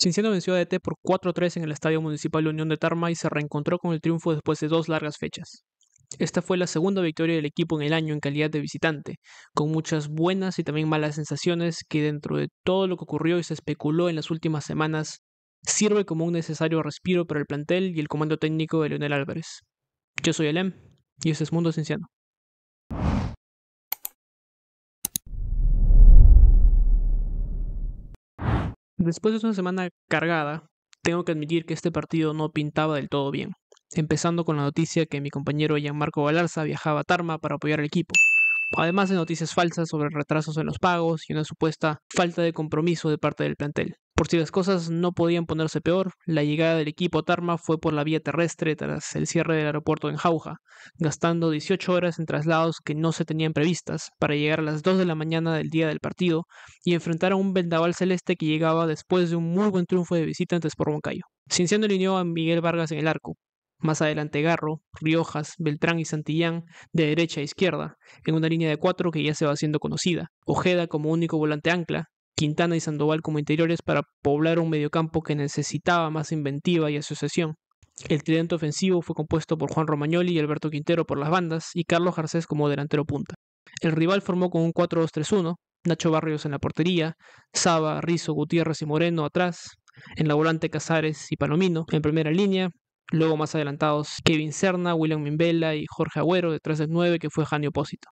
Cinciano venció a DT e por 4-3 en el Estadio Municipal Unión de Tarma y se reencontró con el triunfo después de dos largas fechas. Esta fue la segunda victoria del equipo en el año en calidad de visitante, con muchas buenas y también malas sensaciones que dentro de todo lo que ocurrió y se especuló en las últimas semanas, sirve como un necesario respiro para el plantel y el comando técnico de Leonel Álvarez. Yo soy Alem y este es Mundo Cinciano. Después de una semana cargada, tengo que admitir que este partido no pintaba del todo bien, empezando con la noticia que mi compañero Gianmarco Balarza viajaba a Tarma para apoyar al equipo, además de noticias falsas sobre retrasos en los pagos y una supuesta falta de compromiso de parte del plantel. Por si las cosas no podían ponerse peor, la llegada del equipo a Tarma fue por la vía terrestre tras el cierre del aeropuerto en Jauja, gastando 18 horas en traslados que no se tenían previstas para llegar a las 2 de la mañana del día del partido y enfrentar a un vendaval celeste que llegaba después de un muy buen triunfo de visita por Sport Moncayo. Cienciano alineó a Miguel Vargas en el arco, más adelante Garro, Riojas, Beltrán y Santillán de derecha a izquierda, en una línea de cuatro que ya se va haciendo conocida. Ojeda como único volante ancla, Quintana y Sandoval como interiores para poblar un mediocampo que necesitaba más inventiva y asociación. El tridente ofensivo fue compuesto por Juan Romagnoli y Alberto Quintero por las bandas y Carlos Jarcés como delantero punta. El rival formó con un 4-2-3-1, Nacho Barrios en la portería, Saba, Rizo, Gutiérrez y Moreno atrás, en la volante Casares y Palomino en primera línea, luego más adelantados Kevin Serna, William Mimbela y Jorge Agüero detrás del 9 que fue Jani opósito.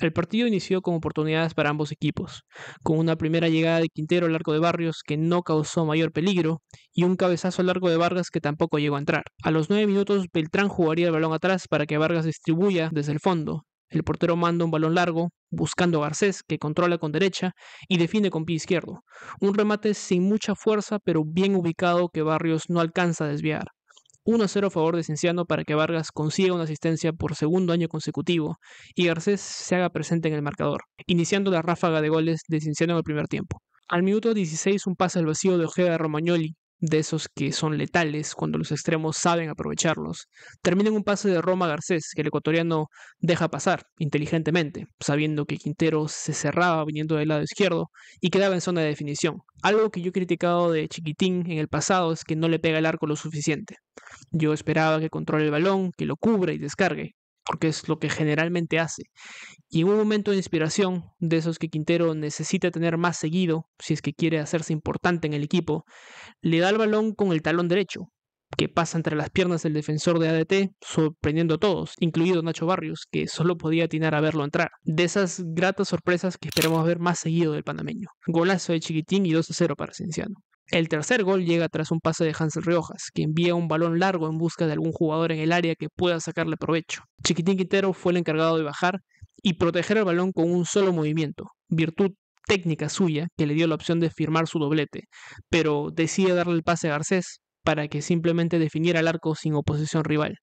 El partido inició con oportunidades para ambos equipos, con una primera llegada de Quintero al arco de Barrios que no causó mayor peligro y un cabezazo al largo de Vargas que tampoco llegó a entrar. A los nueve minutos, Beltrán jugaría el balón atrás para que Vargas distribuya desde el fondo. El portero manda un balón largo, buscando a Garcés, que controla con derecha y define con pie izquierdo. Un remate sin mucha fuerza, pero bien ubicado que Barrios no alcanza a desviar. 1-0 a favor de Cienciano para que Vargas consiga una asistencia por segundo año consecutivo y Garcés se haga presente en el marcador, iniciando la ráfaga de goles de Cienciano en el primer tiempo. Al minuto 16 un pase al vacío de Ojeda Romagnoli de esos que son letales cuando los extremos saben aprovecharlos, termina en un pase de Roma Garcés que el ecuatoriano deja pasar inteligentemente, sabiendo que Quintero se cerraba viniendo del lado izquierdo y quedaba en zona de definición. Algo que yo he criticado de Chiquitín en el pasado es que no le pega el arco lo suficiente. Yo esperaba que controle el balón, que lo cubra y descargue, porque es lo que generalmente hace. Y en un momento de inspiración, de esos que Quintero necesita tener más seguido, si es que quiere hacerse importante en el equipo, le da el balón con el talón derecho, que pasa entre las piernas del defensor de ADT, sorprendiendo a todos, incluido Nacho Barrios, que solo podía atinar a verlo entrar. De esas gratas sorpresas que esperamos ver más seguido del panameño. Golazo de Chiquitín y 2 0 para Cienciano. El tercer gol llega tras un pase de Hansel Riojas, que envía un balón largo en busca de algún jugador en el área que pueda sacarle provecho. Chiquitín Quintero fue el encargado de bajar y proteger el balón con un solo movimiento, virtud técnica suya que le dio la opción de firmar su doblete, pero decide darle el pase a Garcés para que simplemente definiera el arco sin oposición rival.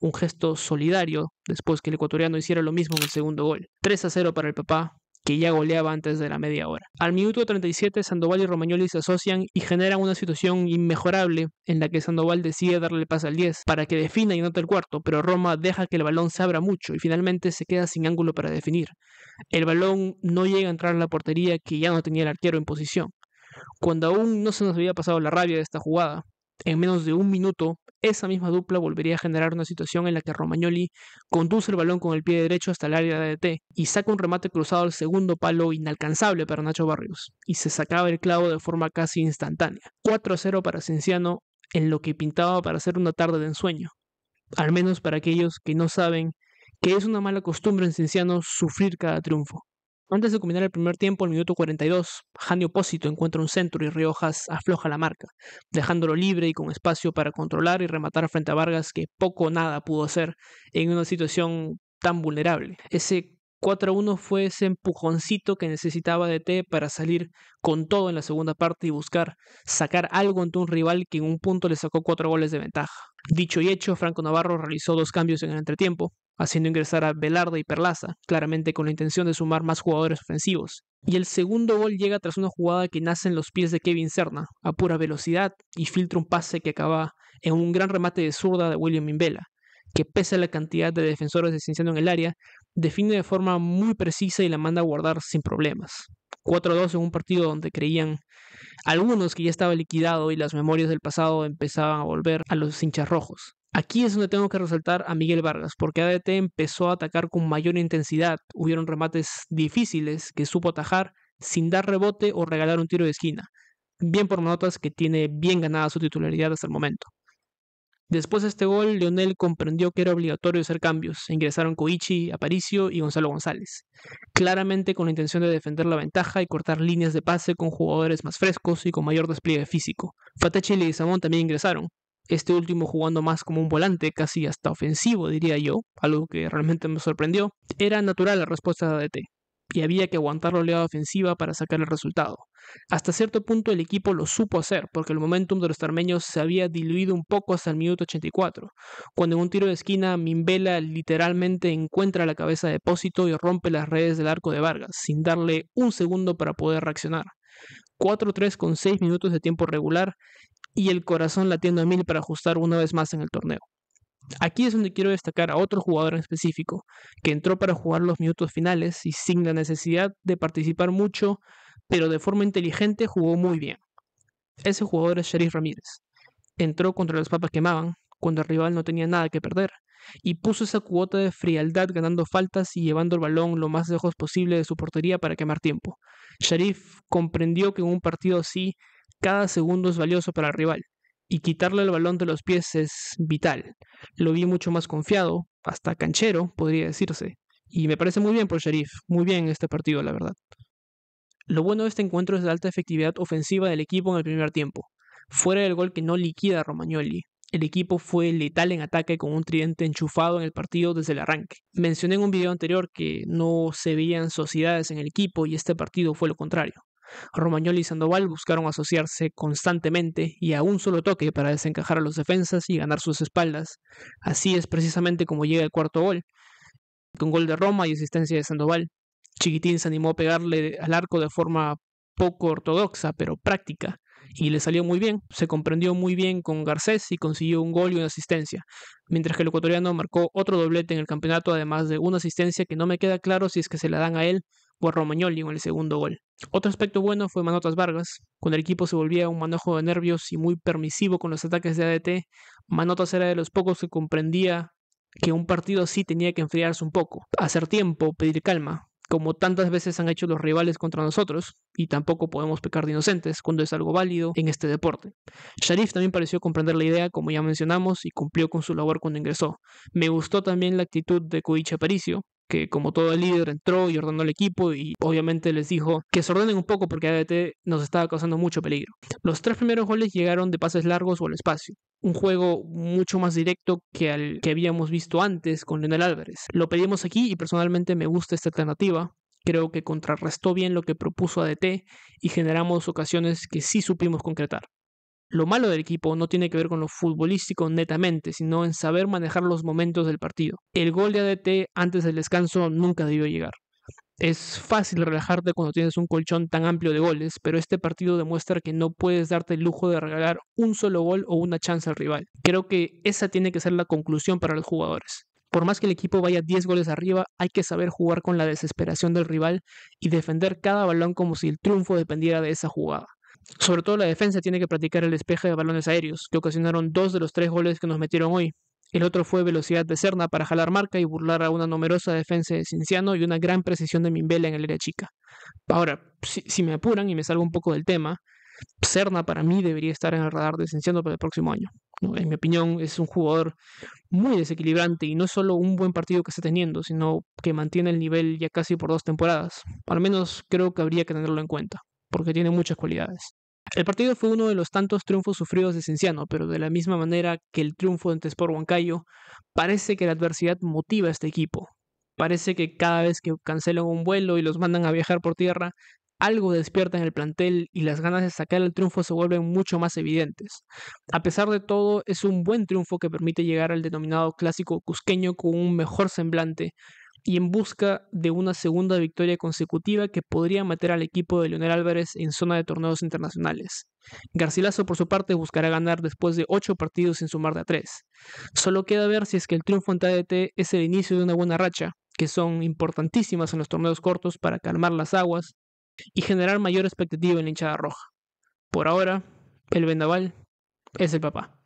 Un gesto solidario después que el ecuatoriano hiciera lo mismo en el segundo gol. 3 a 0 para el papá, que ya goleaba antes de la media hora. Al minuto 37, Sandoval y Romagnoli se asocian y generan una situación inmejorable en la que Sandoval decide darle paso pase al 10 para que defina y nota el cuarto, pero Roma deja que el balón se abra mucho y finalmente se queda sin ángulo para definir. El balón no llega a entrar en la portería que ya no tenía el arquero en posición. Cuando aún no se nos había pasado la rabia de esta jugada, en menos de un minuto, esa misma dupla volvería a generar una situación en la que Romagnoli conduce el balón con el pie derecho hasta el área de T y saca un remate cruzado al segundo palo inalcanzable para Nacho Barrios y se sacaba el clavo de forma casi instantánea. 4-0 para Cienciano en lo que pintaba para ser una tarde de ensueño, al menos para aquellos que no saben que es una mala costumbre en Cienciano sufrir cada triunfo. Antes de culminar el primer tiempo, el minuto 42, Jani Opósito encuentra un centro y Riojas afloja la marca, dejándolo libre y con espacio para controlar y rematar frente a Vargas, que poco o nada pudo hacer en una situación tan vulnerable. Ese 4-1 fue ese empujoncito que necesitaba de T para salir con todo en la segunda parte y buscar sacar algo ante un rival que en un punto le sacó cuatro goles de ventaja. Dicho y hecho, Franco Navarro realizó dos cambios en el entretiempo, haciendo ingresar a Velarde y Perlaza, claramente con la intención de sumar más jugadores ofensivos. Y el segundo gol llega tras una jugada que nace en los pies de Kevin Serna, a pura velocidad, y filtra un pase que acaba en un gran remate de zurda de William Invela, que pese a la cantidad de defensores de en el área, define de forma muy precisa y la manda a guardar sin problemas. 4-2 en un partido donde creían algunos que ya estaba liquidado y las memorias del pasado empezaban a volver a los hinchas rojos. Aquí es donde tengo que resaltar a Miguel Vargas, porque ADT empezó a atacar con mayor intensidad, hubieron remates difíciles que supo atajar sin dar rebote o regalar un tiro de esquina. Bien por notas que tiene bien ganada su titularidad hasta el momento. Después de este gol, Leonel comprendió que era obligatorio hacer cambios. Ingresaron Koichi, Aparicio y Gonzalo González, claramente con la intención de defender la ventaja y cortar líneas de pase con jugadores más frescos y con mayor despliegue físico. Fatechi y Leguizamón también ingresaron, este último jugando más como un volante, casi hasta ofensivo, diría yo, algo que realmente me sorprendió, era natural la respuesta de ADT y había que aguantar la oleada ofensiva para sacar el resultado. Hasta cierto punto el equipo lo supo hacer, porque el momentum de los tarmeños se había diluido un poco hasta el minuto 84, cuando en un tiro de esquina Mimbela literalmente encuentra la cabeza de Pósito... y rompe las redes del arco de Vargas, sin darle un segundo para poder reaccionar. 4-3 con 6 minutos de tiempo regular y el corazón latiendo a mil para ajustar una vez más en el torneo. Aquí es donde quiero destacar a otro jugador en específico, que entró para jugar los minutos finales y sin la necesidad de participar mucho, pero de forma inteligente jugó muy bien. Ese jugador es Sheriff Ramírez. Entró contra los papas quemaban, cuando el rival no tenía nada que perder, y puso esa cuota de frialdad ganando faltas y llevando el balón lo más lejos posible de su portería para quemar tiempo. Sharif comprendió que en un partido así cada segundo es valioso para el rival y quitarle el balón de los pies es vital. Lo vi mucho más confiado, hasta canchero, podría decirse. Y me parece muy bien por Sheriff, muy bien este partido, la verdad. Lo bueno de este encuentro es la alta efectividad ofensiva del equipo en el primer tiempo. Fuera del gol que no liquida a Romagnoli, el equipo fue letal en ataque con un tridente enchufado en el partido desde el arranque. Mencioné en un video anterior que no se veían sociedades en el equipo y este partido fue lo contrario. Romagnoli y Sandoval buscaron asociarse constantemente y a un solo toque para desencajar a los defensas y ganar sus espaldas. Así es precisamente como llega el cuarto gol, con gol de Roma y asistencia de Sandoval. Chiquitín se animó a pegarle al arco de forma poco ortodoxa, pero práctica, y le salió muy bien. Se comprendió muy bien con Garcés y consiguió un gol y una asistencia, mientras que el ecuatoriano marcó otro doblete en el campeonato, además de una asistencia que no me queda claro si es que se la dan a él por Romagnoli en el segundo gol. Otro aspecto bueno fue Manotas Vargas. Cuando el equipo se volvía un manojo de nervios y muy permisivo con los ataques de ADT, Manotas era de los pocos que comprendía que un partido así tenía que enfriarse un poco, hacer tiempo, pedir calma, como tantas veces han hecho los rivales contra nosotros, y tampoco podemos pecar de inocentes cuando es algo válido en este deporte. Sharif también pareció comprender la idea, como ya mencionamos, y cumplió con su labor cuando ingresó. Me gustó también la actitud de Koichi Aparicio, que como todo el líder entró y ordenó el equipo y obviamente les dijo que se ordenen un poco porque ADT nos estaba causando mucho peligro. Los tres primeros goles llegaron de pases largos o al espacio. Un juego mucho más directo que al que habíamos visto antes con Leonel Álvarez. Lo pedimos aquí y personalmente me gusta esta alternativa creo que contrarrestó bien lo que propuso ADT y generamos ocasiones que sí supimos concretar. Lo malo del equipo no tiene que ver con lo futbolístico netamente, sino en saber manejar los momentos del partido. El gol de ADT antes del descanso nunca debió llegar. Es fácil relajarte cuando tienes un colchón tan amplio de goles, pero este partido demuestra que no puedes darte el lujo de regalar un solo gol o una chance al rival. Creo que esa tiene que ser la conclusión para los jugadores. Por más que el equipo vaya 10 goles arriba, hay que saber jugar con la desesperación del rival y defender cada balón como si el triunfo dependiera de esa jugada. Sobre todo la defensa tiene que practicar el despeje de balones aéreos, que ocasionaron dos de los tres goles que nos metieron hoy. El otro fue velocidad de Cerna para jalar marca y burlar a una numerosa defensa de Cinciano y una gran precisión de Mimbela en el área chica. Ahora, si, me apuran y me salgo un poco del tema, Cerna para mí debería estar en el radar de Cinciano para el próximo año. En mi opinión, es un jugador muy desequilibrante y no solo un buen partido que está teniendo, sino que mantiene el nivel ya casi por dos temporadas. Al menos creo que habría que tenerlo en cuenta porque tiene muchas cualidades. El partido fue uno de los tantos triunfos sufridos de Cienciano, pero de la misma manera que el triunfo ante Sport Huancayo, parece que la adversidad motiva a este equipo. Parece que cada vez que cancelan un vuelo y los mandan a viajar por tierra, algo despierta en el plantel y las ganas de sacar el triunfo se vuelven mucho más evidentes. A pesar de todo, es un buen triunfo que permite llegar al denominado clásico cusqueño con un mejor semblante, y en busca de una segunda victoria consecutiva que podría meter al equipo de Leonel Álvarez en zona de torneos internacionales. Garcilaso, por su parte, buscará ganar después de ocho partidos sin sumar de a tres. Solo queda ver si es que el triunfo en TDT es el inicio de una buena racha, que son importantísimas en los torneos cortos para calmar las aguas y generar mayor expectativa en la hinchada roja. Por ahora, el vendaval es el papá.